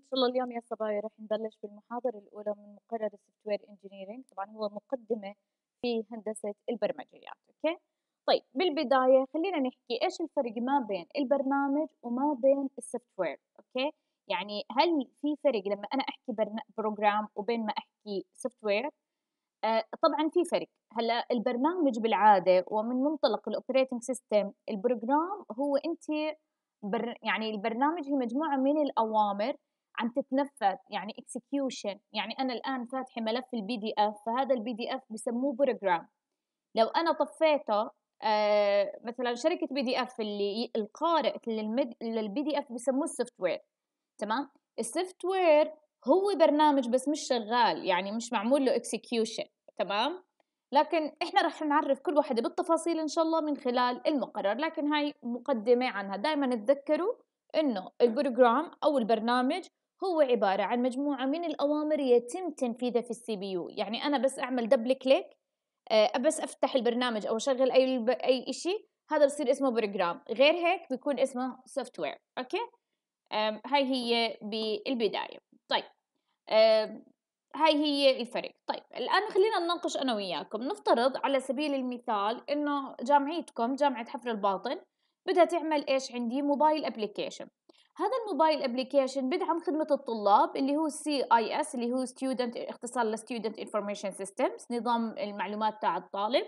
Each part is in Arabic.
ان شاء الله اليوم يا صبايا رح نبلش بالمحاضره الاولى من مقرر السوفت وير انجينيرنج طبعا هو مقدمه في هندسه البرمجيات اوكي طيب بالبدايه خلينا نحكي ايش الفرق ما بين البرنامج وما بين السوفت وير اوكي يعني هل في فرق لما انا احكي بروجرام وبين ما احكي سوفت وير آه طبعا في فرق هلا البرنامج بالعاده ومن منطلق الاوبريتنج سيستم البروجرام هو انت بر يعني البرنامج هي مجموعه من الاوامر عم تتنفذ يعني اكسكيوشن يعني انا الان فاتحه ملف البي دي اف فهذا البي دي اف بسموه بروجرام لو انا طفيته آه مثلا شركه بي دي اف اللي القارئ للبي دي اف بسموه سوفت وير تمام السوفت وير هو برنامج بس مش شغال يعني مش معمول له اكسكيوشن تمام لكن احنا رح نعرف كل واحدة بالتفاصيل ان شاء الله من خلال المقرر لكن هاي مقدمة عنها دائما تذكروا انه البروجرام او البرنامج هو عبارة عن مجموعة من الأوامر يتم تنفيذها في السي بي يو يعني أنا بس أعمل دبل كليك آه، بس أفتح البرنامج أو أشغل أي أي شيء هذا بصير اسمه بروجرام غير هيك بيكون اسمه سوفت وير أوكي هاي هي بالبداية طيب هاي هي الفرق طيب الآن خلينا نناقش أنا وياكم نفترض على سبيل المثال إنه جامعيتكم جامعة حفر الباطن بدها تعمل إيش عندي موبايل أبليكيشن هذا الموبايل ابلكيشن بدعم خدمه الطلاب اللي هو السي اي اس اللي هو ستودنت اختصار لستودنت انفورميشن سيستمز نظام المعلومات تاع الطالب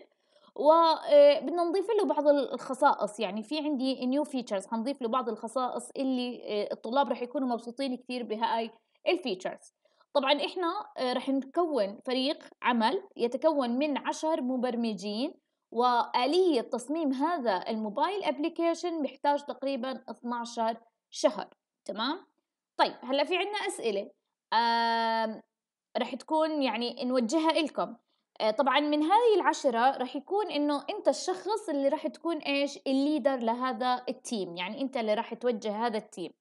وبدنا آه، نضيف له بعض الخصائص يعني في عندي نيو فيتشرز حنضيف له بعض الخصائص اللي آه، الطلاب رح يكونوا مبسوطين كثير بهاي الفيتشرز طبعا احنا آه، رح نكون فريق عمل يتكون من عشر مبرمجين وآلية تصميم هذا الموبايل ابلكيشن محتاج تقريبا 12 شهر تمام طيب هلا في عندنا اسئله رح تكون يعني نوجهها إلكم آه، طبعا من هذه العشرة رح يكون انه انت الشخص اللي رح تكون ايش الليدر لهذا التيم يعني انت اللي رح توجه هذا التيم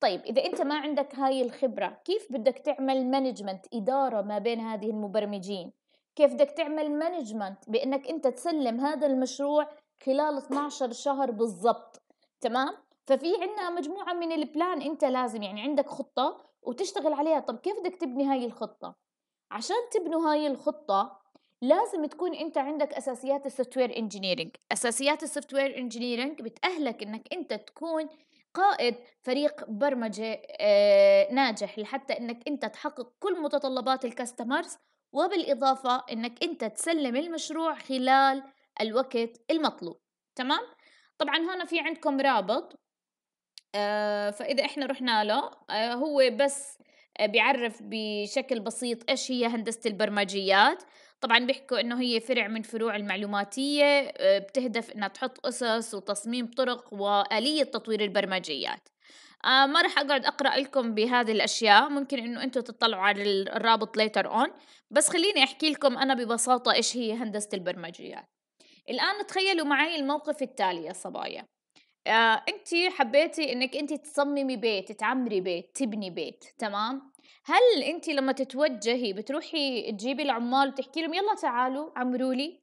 طيب اذا انت ما عندك هاي الخبرة كيف بدك تعمل مانجمنت ادارة ما بين هذه المبرمجين كيف بدك تعمل مانجمنت بانك انت تسلم هذا المشروع خلال 12 شهر بالضبط تمام ففي عندنا مجموعه من البلان انت لازم يعني عندك خطه وتشتغل عليها طب كيف بدك تبني هاي الخطه عشان تبنوا هاي الخطه لازم تكون انت عندك اساسيات السوفت وير انجينيرنج اساسيات السوفت وير انجينيرنج بتاهلك انك انت تكون قائد فريق برمجه آه، ناجح لحتى انك انت تحقق كل متطلبات الكاستمرز وبالاضافه انك انت تسلم المشروع خلال الوقت المطلوب تمام طبعا هنا في عندكم رابط آه، فاذا احنا رحنا له آه، هو بس بيعرف بشكل بسيط ايش هي هندسه البرمجيات طبعا بيحكوا انه هي فرع من فروع المعلوماتيه آه، بتهدف انها تحط اسس وتصميم طرق واليه تطوير البرمجيات آه ما راح اقعد اقرا لكم بهذه الاشياء ممكن انه انتم تطلعوا على الرابط ليتر اون بس خليني احكي لكم انا ببساطه ايش هي هندسه البرمجيات الان تخيلوا معي الموقف التالي يا صبايا آه انت حبيتي انك انت تصممي بيت تعمري بيت تبني بيت تمام هل انت لما تتوجهي بتروحي تجيبي العمال وتحكي لهم يلا تعالوا عمروا لي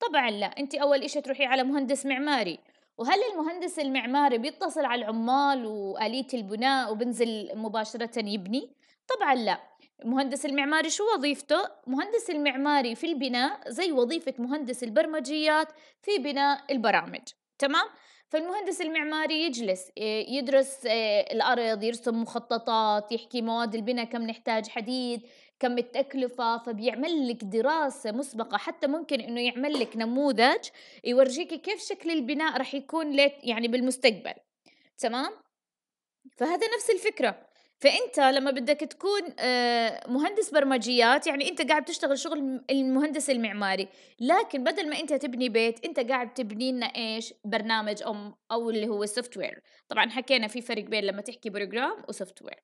طبعا لا انت اول اشي تروحي على مهندس معماري وهل المهندس المعماري بيتصل على العمال وآلية البناء وبنزل مباشرة يبني طبعا لا المهندس المعماري شو وظيفته؟ مهندس المعماري في البناء زي وظيفة مهندس البرمجيات في بناء البرامج تمام؟ فالمهندس المعماري يجلس آه، يدرس آه، الارض يرسم مخططات يحكي مواد البناء كم نحتاج حديد كم التكلفة فبيعمل لك دراسة مسبقة حتى ممكن انه يعمل لك نموذج يورجيك كيف شكل البناء رح يكون يعني بالمستقبل تمام فهذا نفس الفكرة فانت لما بدك تكون آه، مهندس برمجيات يعني انت قاعد تشتغل شغل المهندس المعماري لكن بدل ما انت تبني بيت انت قاعد تبني لنا ايش برنامج او او اللي هو سوفت وير طبعا حكينا في فرق بين لما تحكي بروجرام وسوفت وير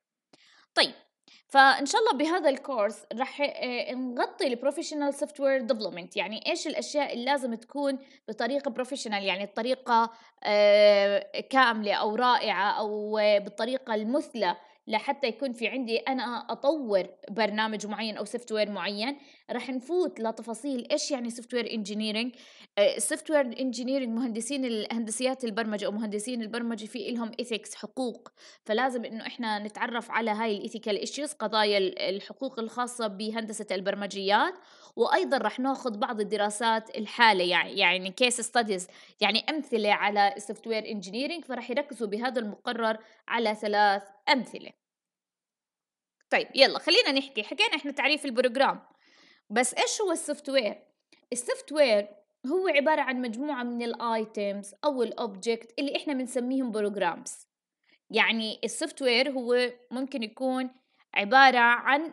طيب فان شاء الله بهذا الكورس راح آه، نغطي البروفيشنال سوفت وير ديفلوبمنت يعني ايش الاشياء اللي لازم تكون بطريقه بروفيشنال يعني الطريقه آه، كامله او رائعه او بالطريقه المثلى لحتى يكون في عندي انا اطور برنامج معين او سوفت وير معين راح نفوت لتفاصيل ايش يعني سوفت وير انجينيرنج السوفت وير انجينيرنج مهندسين الهندسيات البرمجه او مهندسين البرمجه في لهم ايثكس حقوق فلازم انه احنا نتعرف على هاي الايثيكال ايشوز قضايا الحقوق الخاصه بهندسه البرمجيات وايضا راح ناخذ بعض الدراسات الحاله يعني يعني كيس ستاديز يعني امثله على السوفت وير انجينيرنج فراح يركزوا بهذا المقرر على ثلاث امثله طيب يلا خلينا نحكي حكينا احنا تعريف البروجرام بس ايش هو السوفت وير السوفت وير هو عبارة عن مجموعة من الايتمز او الاوبجكت اللي احنا بنسميهم بروجرامز يعني السوفت وير هو ممكن يكون عبارة عن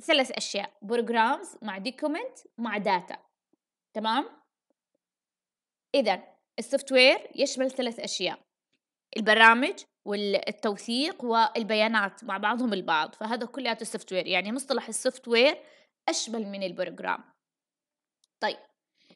ثلاث اشياء بروجرامز مع ديكومنت مع داتا تمام اذا السوفت وير يشمل ثلاث اشياء البرامج والتوثيق والبيانات مع بعضهم البعض فهذا كلياته سوفت وير يعني مصطلح السوفت وير اشمل من البروجرام طيب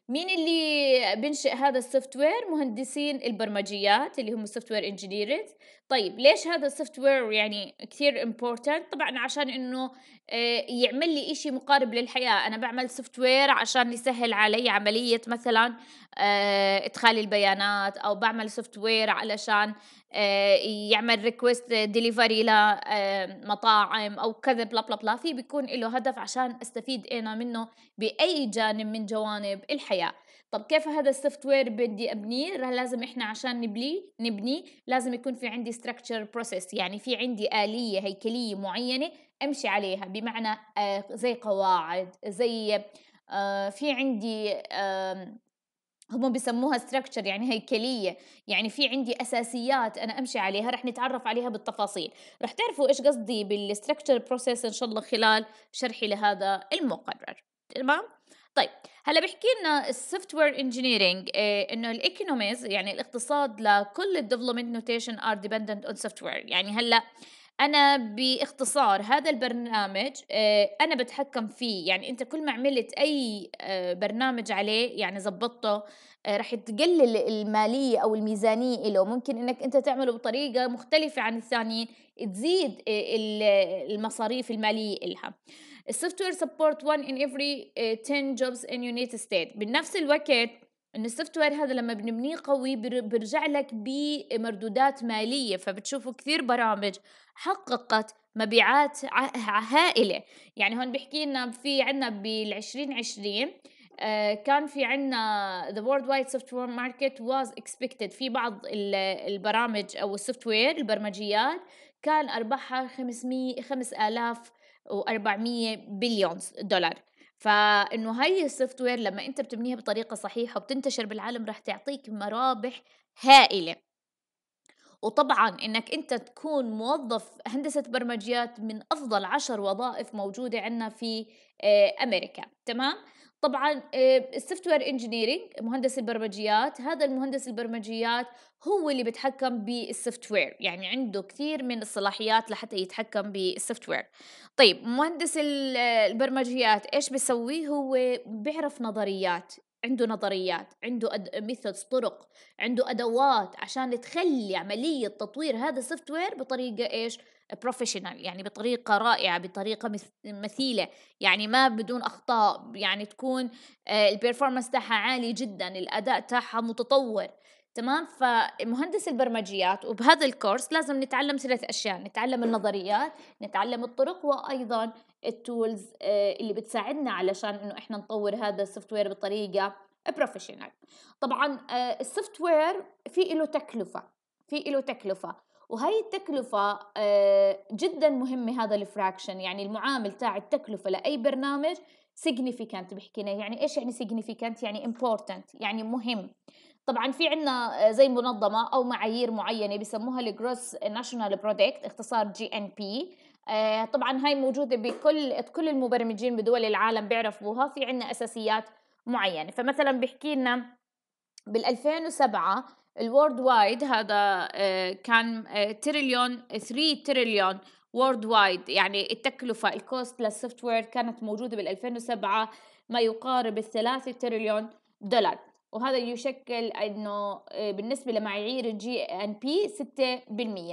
مين اللي بنشئ هذا السوفت وير مهندسين البرمجيات اللي هم السوفت وير انجينيرز طيب ليش هذا السوفت وير يعني كثير امبورتنت طبعا عشان انه آه، يعمل لي إشي مقارب للحياه انا بعمل سوفت وير عشان يسهل علي عمليه مثلا آه، ادخال البيانات او بعمل سوفت وير علشان آه، يعمل ريكويست ديليفري لمطاعم او كذا بلا بلا بلا في بيكون له هدف عشان استفيد انا منه باي جانب من جوانب الحياه طب كيف هذا السوفت وير بدي ابنيه لازم احنا عشان نبنيه نبنيه لازم يكون في عندي ستراكشر بروسيس يعني في عندي اليه هيكليه معينه امشي عليها بمعنى آه، زي قواعد زي آه، في عندي هم بيسموها ستراكشر يعني هيكلية يعني في عندي أساسيات أنا أمشي عليها رح نتعرف عليها بالتفاصيل رح تعرفوا إيش قصدي بالستراكشر بروسيس إن شاء الله خلال شرحي لهذا المقرر تمام طيب هلا بحكي لنا السوفت وير انجينيرنج انه الايكونوميز يعني الاقتصاد لكل الديفلوبمنت نوتيشن ار ديبندنت اون سوفت وير يعني هلا انا باختصار هذا البرنامج آه، انا بتحكم فيه يعني انت كل ما عملت اي آه، برنامج عليه يعني زبطته آه، رح تقلل الماليه او الميزانيه له ممكن انك انت تعمله بطريقه مختلفه عن الثانيين تزيد المصاريف الماليه إلها السوفت وير سبورت 1 in every 10 jobs in United States بنفس الوقت ان السوفت وير هذا لما بنبنيه قوي بيرجع لك بمردودات ماليه فبتشوفوا كثير برامج حققت مبيعات هائله يعني هون بحكي لنا في عندنا بال 2020 كان في عندنا the worldwide software market was expected في بعض البرامج او السوفت وير البرمجيات كان ارباحها 500 5400 بليون دولار فانه هي السوفت وير لما انت بتبنيها بطريقه صحيحه وبتنتشر بالعالم راح تعطيك مرابح هائله وطبعا انك انت تكون موظف هندسه برمجيات من افضل عشر وظائف موجوده عندنا في آه، امريكا تمام طبعا السوفت وير انجينيرنج مهندس البرمجيات هذا المهندس البرمجيات هو اللي بيتحكم بالسوفت وير يعني عنده كثير من الصلاحيات لحتى يتحكم بالسوفت وير طيب مهندس آه، البرمجيات ايش بيسوي هو بيعرف نظريات عنده نظريات عنده أد... ميثودز طرق عنده ادوات عشان تخلي عمليه تطوير هذا السوفت وير بطريقه ايش بروفيشنال يعني بطريقة رائعة بطريقة مثيلة يعني ما بدون أخطاء يعني تكون آه، البرفورمانس تاعها عالي جدا الأداء تاعها متطور تمام فمهندس البرمجيات وبهذا الكورس لازم نتعلم ثلاث اشياء نتعلم النظريات نتعلم الطرق وايضا التولز آه، اللي بتساعدنا علشان انه احنا نطور هذا السوفت وير بطريقه بروفيشنال طبعا آه، السوفت وير في له تكلفه في له تكلفه وهي التكلفة آه، جدا مهمة هذا الفراكشن يعني المعامل تاع التكلفة لأي برنامج significant بحكينا يعني ايش يعني significant يعني important يعني مهم طبعا في عنا آه، زي منظمة أو معايير معينة بسموها الجروس ناشونال برودكت اختصار جي ان بي طبعا هاي موجودة بكل كل المبرمجين بدول العالم بيعرفوها في عنا أساسيات معينة فمثلا بحكي لنا بال2007 الورد وايد هذا آه، كان آه، تريليون 3 تريليون وورد وايد يعني التكلفه الكوست للسوفت وير كانت موجوده بال 2007 ما يقارب ال 3 تريليون دولار وهذا يشكل انه آه، بالنسبه لمعايير الجي ان بي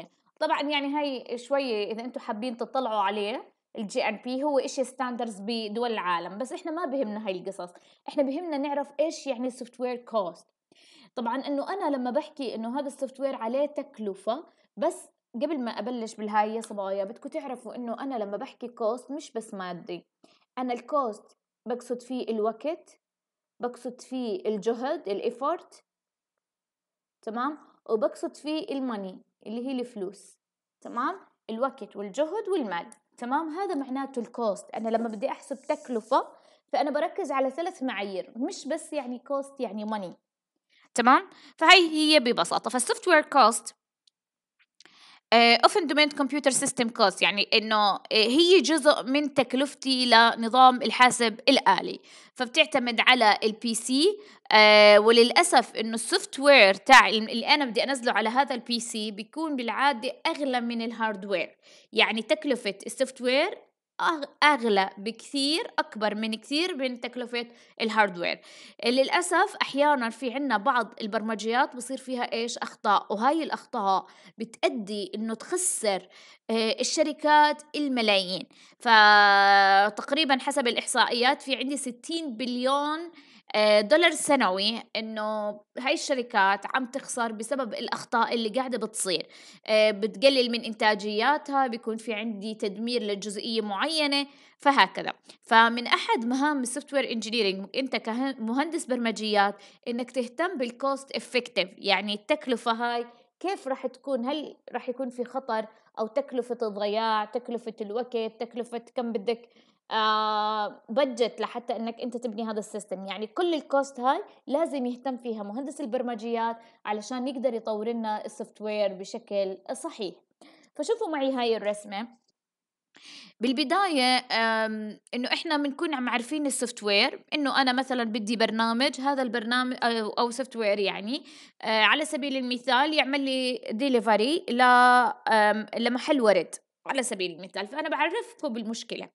6% طبعا يعني هاي شوي اذا انتم حابين تطلعوا عليه الجي ان بي هو شيء ستاندرز بدول العالم بس احنا ما بهمنا هاي القصص احنا بهمنا نعرف ايش يعني سوفت وير كوست طبعا انه انا لما بحكي انه هذا السوفت وير عليه تكلفه بس قبل ما ابلش بالهاي يا صبايا بدكم تعرفوا انه انا لما بحكي كوست مش بس مادي انا الكوست بقصد فيه الوقت بقصد فيه الجهد الايفورت تمام وبقصد فيه الماني اللي هي الفلوس تمام الوقت والجهد والمال تمام هذا معناته الكوست انا لما بدي احسب تكلفه فانا بركز على ثلاث معايير مش بس يعني كوست يعني ماني تمام فهي هي ببساطه فالسوفت وير كوست اوفن دومين كمبيوتر سيستم كوست يعني انه آه، هي جزء من تكلفتي لنظام الحاسب الالي فبتعتمد على البي سي آه، وللاسف انه السوفت وير تاع اللي انا بدي انزله على هذا البي سي بيكون بالعاده اغلى من الهاردوير يعني تكلفه السوفت وير اغلى بكثير اكبر من كثير من تكلفه الهاردوير للاسف احيانا في عنا بعض البرمجيات بصير فيها ايش اخطاء وهاي الاخطاء بتأدي انه تخسر آه، الشركات الملايين فتقريبا حسب الاحصائيات في عندي 60 بليون آه، دولار سنوي انه هاي الشركات عم تخسر بسبب الاخطاء اللي قاعده بتصير آه، بتقلل من انتاجياتها بيكون في عندي تدمير لجزئيه معينه فهكذا فمن احد مهام السوفت وير انجينيرنج انت كمهندس برمجيات انك تهتم بالكوست افكتيف يعني التكلفه هاي كيف راح تكون هل راح يكون في خطر او تكلفه الضياع تكلفه الوقت تكلفه كم بدك بجت آه، لحتى انك انت تبني هذا السيستم يعني كل الكوست هاي لازم يهتم فيها مهندس البرمجيات علشان يقدر يطور لنا السوفت وير بشكل صحيح فشوفوا معي هاي الرسمه بالبدايه انه احنا بنكون عم عارفين السوفت وير انه انا مثلا بدي برنامج هذا البرنامج او سوفت وير يعني آه، على سبيل المثال يعمل لي ديليفري لمحل ورد على سبيل المثال فانا بعرفكم بالمشكله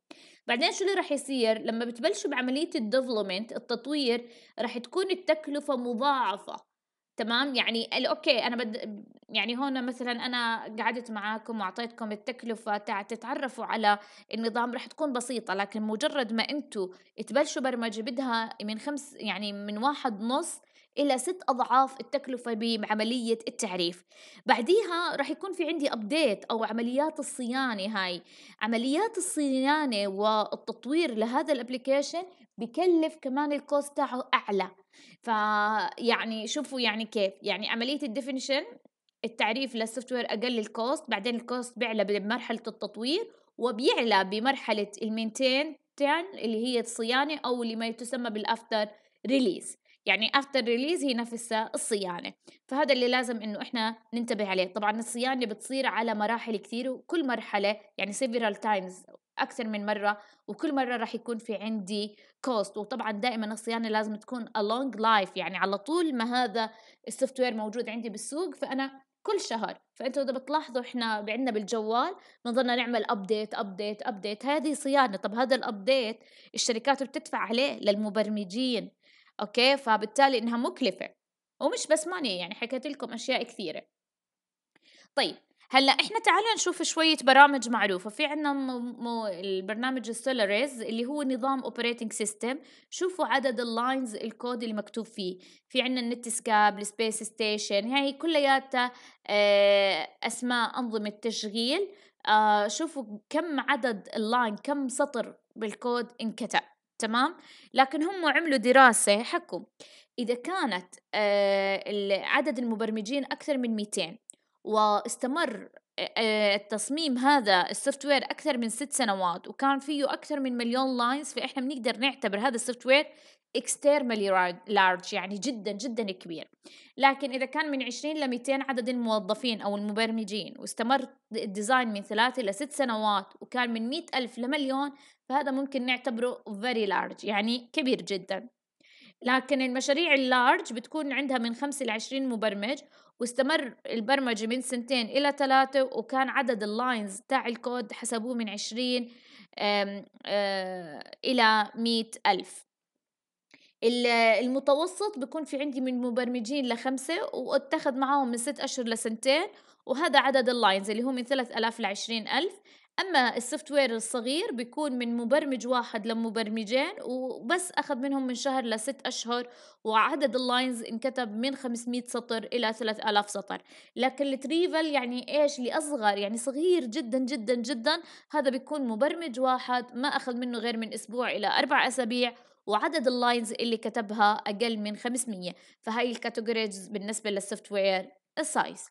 بعدين شو اللي رح يصير لما بتبلشوا بعملية الديفلوبمنت التطوير رح تكون التكلفة مضاعفة تمام يعني اوكي انا بد يعني هون مثلا انا قعدت معاكم واعطيتكم التكلفه تاعت تتعرفوا على النظام رح تكون بسيطه لكن مجرد ما انتم تبلشوا برمجه بدها من خمس يعني من واحد نص إلى ست أضعاف التكلفة بعملية التعريف بعديها رح يكون في عندي أبديت أو عمليات الصيانة هاي عمليات الصيانة والتطوير لهذا الابليكيشن بكلف كمان الكوست تاعه أعلى فيعني شوفوا يعني كيف يعني عملية الديفينيشن التعريف للسوفت وير أقل الكوست بعدين الكوست بيعلى بمرحلة التطوير وبيعلى بمرحلة المينتين اللي هي الصيانة أو اللي ما تسمى بالأفتر ريليز يعني افتر ريليز هي نفسها الصيانه فهذا اللي لازم انه احنا ننتبه عليه طبعا الصيانه بتصير على مراحل كثير وكل مرحله يعني سيفرال تايمز اكثر من مره وكل مره راح يكون في عندي كوست وطبعا دائما الصيانه لازم تكون الونج لايف يعني على طول ما هذا السوفت وير موجود عندي بالسوق فانا كل شهر فانتوا اذا بتلاحظوا احنا عندنا بالجوال بنضلنا نعمل ابديت ابديت ابديت هذه صيانه طب هذا الابديت الشركات بتدفع عليه للمبرمجين اوكي فبالتالي انها مكلفه ومش بس ماني يعني حكيت لكم اشياء كثيره طيب هلا احنا تعالوا نشوف شويه برامج معروفه في عندنا م- م- البرنامج السولاريز اللي هو نظام اوبريتنج سيستم شوفوا عدد اللاينز الكود اللي مكتوب فيه في عندنا النت سكاب السبيس ستيشن هاي كلياتها آه اسماء انظمه تشغيل آه شوفوا كم عدد اللاين كم سطر بالكود انكتب تمام لكن هم عملوا دراسة حكوا إذا كانت آه، عدد المبرمجين أكثر من 200 واستمر آه، آه، التصميم هذا السوفت وير اكثر من ست سنوات وكان فيه اكثر من مليون لاينز فاحنا بنقدر نعتبر هذا السوفت وير externally large يعني جدا جدا كبير لكن إذا كان من 20 ل 200 عدد الموظفين أو المبرمجين واستمر الديزاين من ثلاثة إلى ست سنوات وكان من 100 ألف لمليون فهذا ممكن نعتبره very large يعني كبير جدا لكن المشاريع اللارج بتكون عندها من 5 ل 20 مبرمج واستمر البرمجة من سنتين إلى ثلاثة وكان عدد اللاينز تاع الكود حسبوه من عشرين آه، إلى مئة ألف المتوسط بكون في عندي من مبرمجين لخمسة واتخذ معاهم من ست أشهر لسنتين وهذا عدد اللاينز اللي هو من 3000 ل 20000 أما السوفت وير الصغير بيكون من مبرمج واحد لمبرمجين وبس أخذ منهم من شهر لست أشهر وعدد اللاينز انكتب من 500 سطر إلى 3000 سطر لكن التريفل يعني إيش اللي أصغر يعني صغير جدا جدا جدا هذا بيكون مبرمج واحد ما أخذ منه غير من أسبوع إلى أربع أسابيع وعدد اللاينز اللي كتبها أقل من 500 فهي الكاتيجوريز بالنسبة للسوفت وير السايز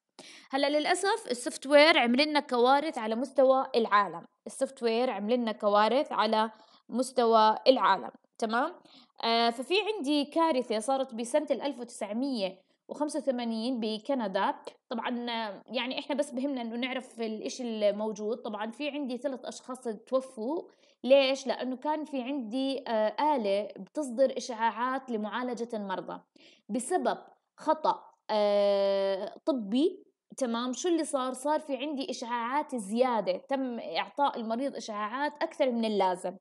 هلا للأسف السوفت وير عمل لنا كوارث على مستوى العالم السوفت وير عمل لنا كوارث على مستوى العالم تمام آه ففي عندي كارثة صارت بسنة 1900 و85 بكندا طبعا يعني احنا بس بهمنا انه نعرف الاشي الموجود طبعا في عندي ثلاث اشخاص توفوا ليش؟ لأنه كان في عندي آه، آلة بتصدر إشعاعات لمعالجة المرضى بسبب خطأ آه، طبي تمام شو اللي صار صار في عندي إشعاعات زيادة تم إعطاء المريض إشعاعات أكثر من اللازم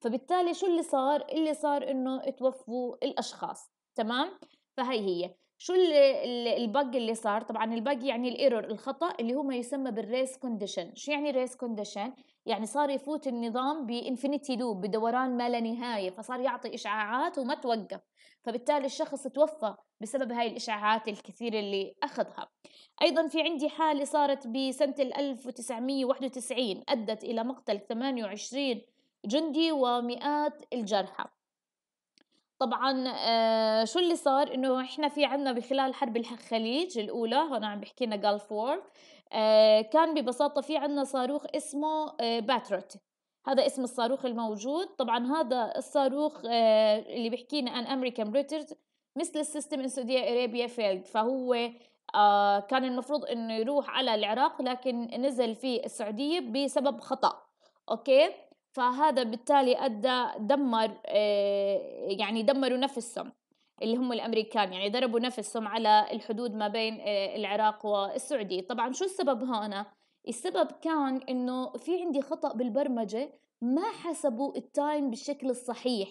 فبالتالي شو اللي صار اللي صار إنه توفوا الأشخاص تمام فهي هي شو البق اللي صار طبعا البق يعني الايرور الخطا اللي هو ما يسمى بالريس كونديشن شو يعني ريس كونديشن يعني صار يفوت النظام بانفينيتي لوب بدوران ما لا نهايه فصار يعطي اشعاعات وما توقف فبالتالي الشخص توفى بسبب هاي الاشعاعات الكثيره اللي اخذها ايضا في عندي حاله صارت بسنه 1991 ادت الى مقتل 28 جندي ومئات الجرحى طبعا آه، شو اللي صار انه احنا في عندنا بخلال حرب الخليج الاولى هون عم بحكي لنا جالف وور آه، كان ببساطة في عندنا صاروخ اسمه آه، باتروت هذا اسم الصاروخ الموجود طبعا هذا الصاروخ آه، اللي بيحكينا عن امريكان بريترز مثل السيستم ان سعودية ارابيا فيلد فهو كان المفروض انه يروح على العراق لكن نزل في السعودية بسبب خطأ اوكي فهذا بالتالي ادى دمر يعني دمروا نفسهم اللي هم الامريكان يعني ضربوا نفسهم على الحدود ما بين آه، العراق والسعوديه طبعا شو السبب هنا السبب كان انه في عندي خطا بالبرمجه ما حسبوا التايم بالشكل الصحيح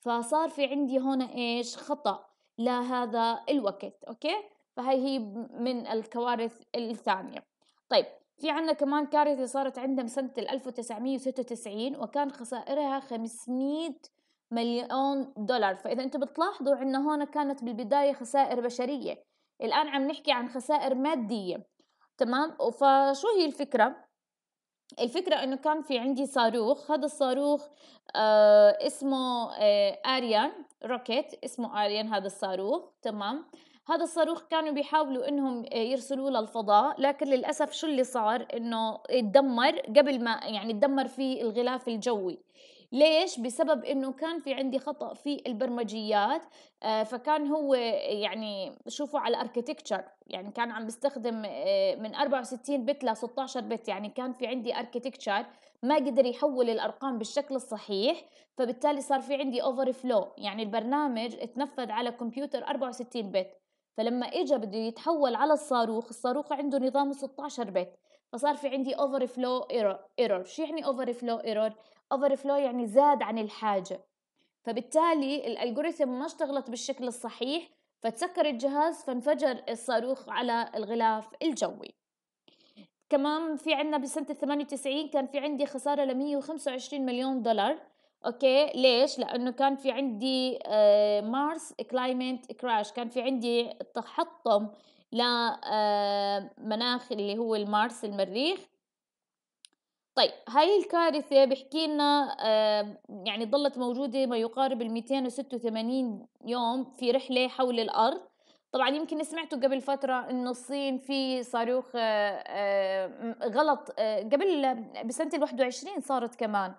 فصار في عندي هنا ايش خطا لهذا الوقت اوكي فهي هي من الكوارث الثانيه طيب في عندنا كمان كارثة صارت عندهم سنة 1996 وكان خسائرها 500 مليون دولار فإذا أنتم بتلاحظوا عنا هون كانت بالبداية خسائر بشرية الآن عم نحكي عن خسائر مادية تمام فشو هي الفكرة الفكرة أنه كان في عندي صاروخ هذا الصاروخ آه اسمه آه آريان روكيت اسمه آريان هذا الصاروخ تمام هذا الصاروخ كانوا بيحاولوا انهم يرسلوه للفضاء لكن للاسف شو اللي صار انه اتدمر قبل ما يعني اتدمر في الغلاف الجوي ليش بسبب انه كان في عندي خطا في البرمجيات آه، فكان هو يعني شوفوا على الاركتكتشر يعني كان عم بستخدم آه، من 64 بت ل 16 بت يعني كان في عندي اركتكتشر ما قدر يحول الارقام بالشكل الصحيح فبالتالي صار في عندي اوفر فلو يعني البرنامج اتنفذ على كمبيوتر 64 بت فلما اجى بده يتحول على الصاروخ الصاروخ عنده نظام 16 بت فصار في عندي اوفر فلو ايرور شو يعني اوفر فلو ايرور اوفر فلو يعني زاد عن الحاجه فبالتالي الالجوريثم ما اشتغلت بالشكل الصحيح فتسكر الجهاز فانفجر الصاروخ على الغلاف الجوي كمان في عندنا بسنة الثمانية وتسعين كان في عندي خسارة ل 125 مليون دولار اوكي ليش لانه كان في عندي مارس كلايمنت كراش كان في عندي تحطم لمناخ آه، اللي هو المارس المريخ طيب هاي الكارثة بحكي لنا آه، يعني ظلت موجودة ما يقارب ال 286 يوم في رحلة حول الأرض طبعا يمكن سمعتوا قبل فترة انه الصين في صاروخ آه، غلط قبل بسنة ال 21 صارت كمان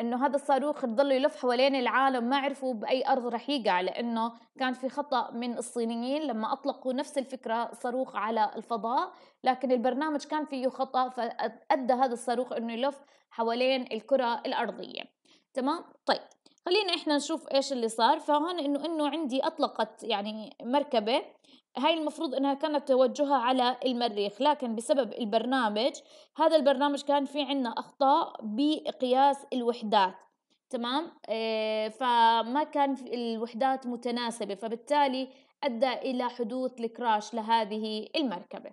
انه هذا الصاروخ ضل يلف حوالين العالم ما عرفوا باي ارض رح يقع لانه كان في خطا من الصينيين لما اطلقوا نفس الفكره صاروخ على الفضاء لكن البرنامج كان فيه خطا فادى هذا الصاروخ انه يلف حوالين الكره الارضيه تمام طيب خلينا احنا نشوف ايش اللي صار فهون انه انه عندي اطلقت يعني مركبه هاي المفروض انها كانت توجهها على المريخ لكن بسبب البرنامج هذا البرنامج كان في عنا اخطاء بقياس الوحدات تمام آه، فما كان الوحدات متناسبة فبالتالي أدى إلى حدوث الكراش لهذه المركبة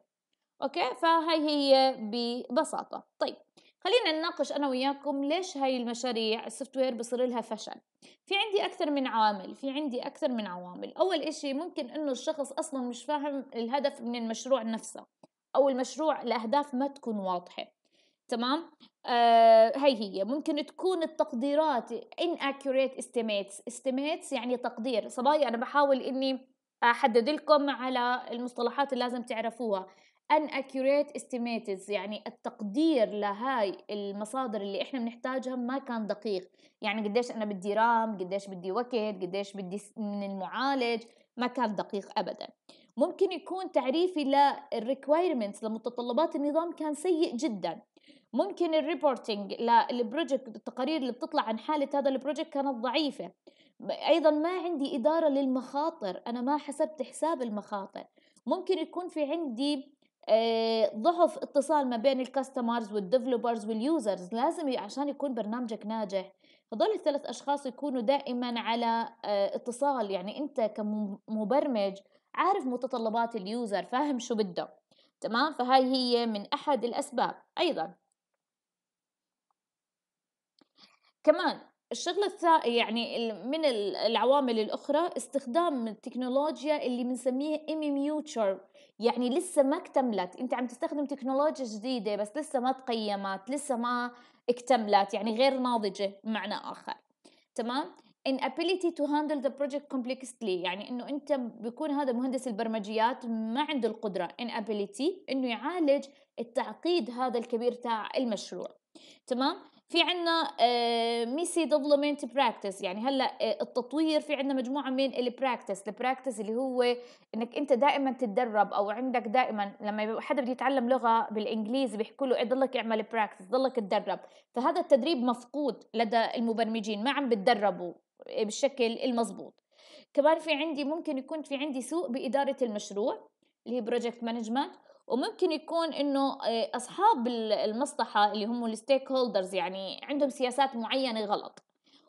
أوكي فهاي هي ببساطة طيب خلينا نناقش انا وياكم ليش هاي المشاريع السوفت وير بصير لها فشل في عندي اكثر من عوامل في عندي اكثر من عوامل اول إشي ممكن انه الشخص اصلا مش فاهم الهدف من المشروع نفسه او المشروع الاهداف ما تكون واضحه تمام آه هي هي ممكن تكون التقديرات inaccurate estimates estimates يعني تقدير صبايا انا بحاول اني احدد لكم على المصطلحات اللي لازم تعرفوها ان اكيوريت استيميتس يعني التقدير لهاي المصادر اللي احنا بنحتاجها ما كان دقيق يعني قديش انا بدي رام قديش بدي وقت قديش بدي من المعالج ما كان دقيق ابدا ممكن يكون تعريفي للريكويرمنتس لمتطلبات النظام كان سيء جدا ممكن الريبورتنج للبروجكت التقارير اللي بتطلع عن حالة هذا البروجكت كانت ضعيفة أيضا ما عندي إدارة للمخاطر أنا ما حسبت حساب المخاطر ممكن يكون في عندي آه، ضعف اتصال ما بين الكاستمرز والديفلوبرز واليوزرز لازم عشان يكون برنامجك ناجح هذول الثلاث اشخاص يكونوا دائما على آه، اتصال يعني انت كمبرمج عارف متطلبات اليوزر فاهم شو بده تمام فهاي هي من احد الاسباب ايضا كمان الشغلة الثانية يعني من العوامل الأخرى استخدام التكنولوجيا اللي بنسميها ميوتشر يعني لسه ما اكتملت أنت عم تستخدم تكنولوجيا جديدة بس لسه ما تقيمت لسه ما اكتملت يعني غير ناضجة بمعنى آخر تمام inability to handle the project complexly يعني انه انت بيكون هذا مهندس البرمجيات ما عنده القدره inability انه يعالج التعقيد هذا الكبير تاع المشروع تمام في عنا آه، ميسي ديفلوبمنت براكتس يعني هلا آه، التطوير في عنا مجموعه من البراكتس البراكتس اللي هو انك انت دائما تتدرب او عندك دائما لما حدا بده يتعلم لغه بالانجليزي بيحكوا له إيه، ضلك اعمل براكتس ضلك تدرب فهذا التدريب مفقود لدى المبرمجين ما عم بتدربوا بالشكل المزبوط كمان في عندي ممكن يكون في عندي سوء باداره المشروع اللي هي بروجكت مانجمنت وممكن يكون انه آه، اصحاب المصلحه اللي هم الستيك هولدرز يعني عندهم سياسات معينه غلط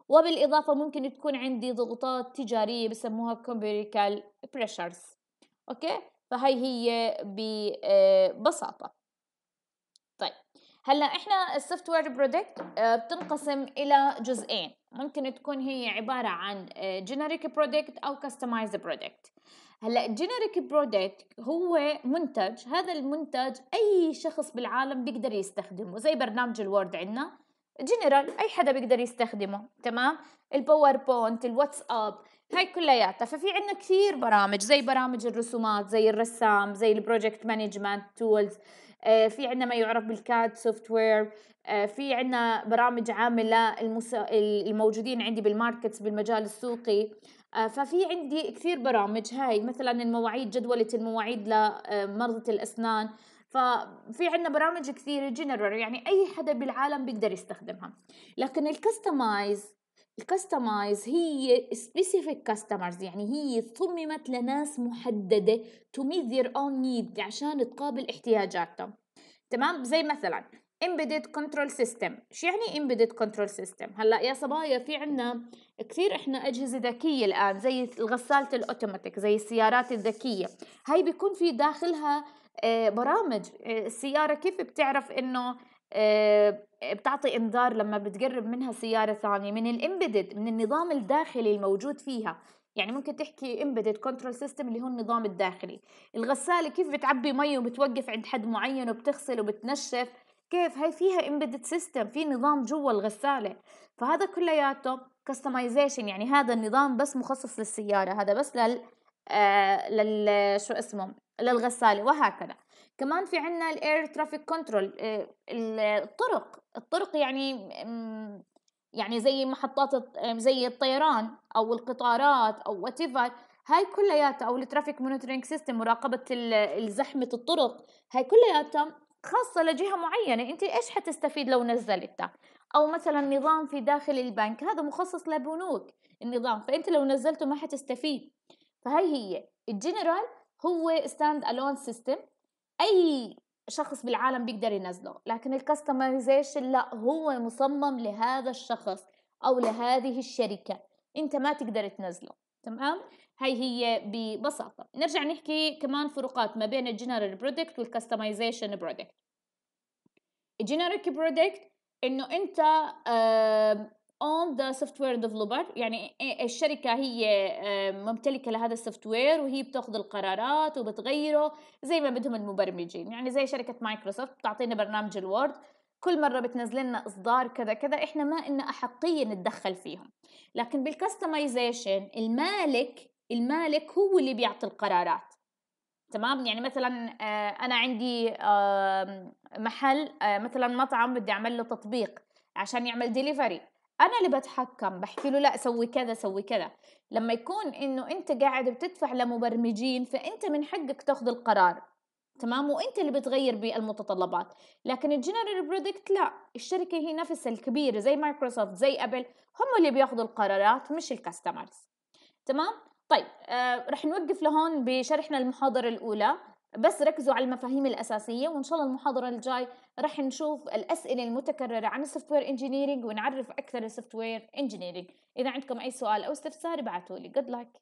وبالاضافه ممكن تكون عندي ضغوطات تجاريه بسموها كومبيريكال بريشرز اوكي فهي هي ببساطه آه، طيب هلا احنا السوفت وير برودكت بتنقسم الى جزئين ممكن تكون هي عباره عن جينيريك آه، برودكت او كاستمايز برودكت هلا جينيريك برودكت هو منتج هذا المنتج اي شخص بالعالم بيقدر يستخدمه زي برنامج الوورد عندنا جنرال اي حدا بيقدر يستخدمه تمام الباوربوينت الواتساب هاي كلياتها ففي عندنا كثير برامج زي برامج الرسومات زي الرسام زي البروجكت مانجمنت تولز في عندنا ما يعرف بالكاد سوفت وير في عندنا برامج عامه للموجودين عندي بالماركتس بالمجال السوقي آه، ففي عندي كثير برامج هاي مثلا المواعيد جدولة المواعيد لمرضة الأسنان ففي عندنا برامج كثيرة جنرال يعني أي حدا بالعالم بيقدر يستخدمها لكن الكستمايز الكستمايز هي سبيسيفيك كاستمرز يعني هي صممت لناس محددة to meet their own عشان تقابل احتياجاتهم تمام زي مثلا embedded control system شو يعني embedded control system هلا يا صبايا في عنا كثير احنا اجهزه ذكيه الان زي الغساله الاوتوماتيك زي السيارات الذكيه هاي بيكون في داخلها آه، برامج آه، السياره كيف بتعرف انه آه، بتعطي انذار لما بتقرب منها سياره ثانيه من الامبيدد من النظام الداخلي الموجود فيها يعني ممكن تحكي امبيدد كنترول سيستم اللي هو النظام الداخلي الغساله كيف بتعبي مي وبتوقف عند حد معين وبتغسل وبتنشف كيف هي فيها امبيدد سيستم في نظام جوا الغسالة فهذا كلياته كستمايزيشن يعني هذا النظام بس مخصص للسيارة هذا بس لل آه لل شو اسمه للغسالة وهكذا كمان في عنا الاير ترافيك كنترول الطرق الطرق يعني يعني زي محطات آه، زي الطيران او القطارات او وات هاي كلياتها او الترافيك مونيتورينج سيستم مراقبه زحمه الطرق هاي كلياتها خاصة لجهة معينة أنت إيش حتستفيد لو نزلتها أو مثلا نظام في داخل البنك هذا مخصص لبنوك النظام فأنت لو نزلته ما حتستفيد فهي هي الجنرال هو ستاند الون سيستم أي شخص بالعالم بيقدر ينزله لكن الكستمايزيشن لا هو مصمم لهذا الشخص أو لهذه الشركة أنت ما تقدر تنزله تمام هاي هي ببساطة نرجع نحكي كمان فروقات ما بين الجنرال برودكت والكستمايزيشن برودكت الجنريك برودكت انه انت اون ذا سوفت وير ديفلوبر يعني الشركه هي ممتلكه لهذا السوفت وير وهي بتاخذ القرارات وبتغيره زي ما بدهم المبرمجين يعني زي شركه مايكروسوفت بتعطينا برنامج الوورد كل مرة بتنزل لنا إصدار كذا كذا إحنا ما لنا أحقية نتدخل فيهم لكن بالكستمايزيشن المالك المالك هو اللي بيعطي القرارات تمام يعني مثلا آه، انا عندي محل آه، مثلا مطعم بدي اعمل له تطبيق عشان يعمل ديليفري انا اللي بتحكم بحكي له لا سوي كذا سوي كذا لما يكون انه انت قاعد بتدفع لمبرمجين فانت من حقك تاخذ القرار تمام وانت اللي بتغير بالمتطلبات لكن الجنرال برودكت لا الشركه هي نفسها الكبيره زي مايكروسوفت زي ابل هم اللي بياخذوا القرارات مش الكاستمرز تمام طيب آه، رح نوقف لهون بشرحنا المحاضرة الأولى بس ركزوا على المفاهيم الأساسية وإن شاء الله المحاضرة الجاي رح نشوف الأسئلة المتكررة عن السوفتوير إنجينيرينج ونعرف أكثر السوفتوير إنجينيرينج إذا عندكم أي سؤال أو استفسار ابعتوا لي good luck